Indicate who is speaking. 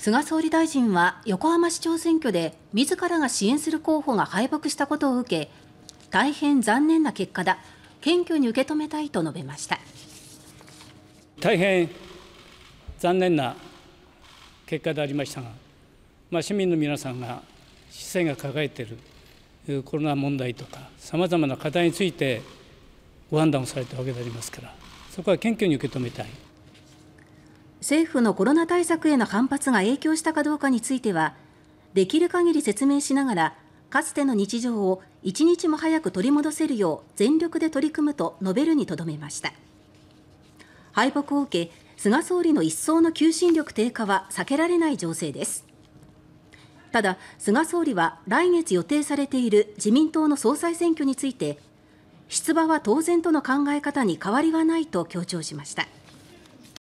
Speaker 1: 菅総理大臣は横浜市長選挙で自らが支援する候補が敗北したことを受け大変残念な結果だ謙虚に受け止めたいと述べました
Speaker 2: 大変残念な結果でありましたが、まあ、市民の皆さんが市政が抱えているコロナ問題とかさまざまな課題についてご判断をされたわけでありますからそこは謙虚に受け止めたい。
Speaker 1: 政府のコロナ対策への反発が影響したかどうかについてはできる限り説明しながらかつての日常を一日も早く取り戻せるよう全力で取り組むと述べるにとどめました敗北を受け菅総理の一層の求心力低下は避けられない情勢ですただ菅総理は来月予定されている自民党の総裁選挙について出馬は当然との考え方に変わりはないと強調しました。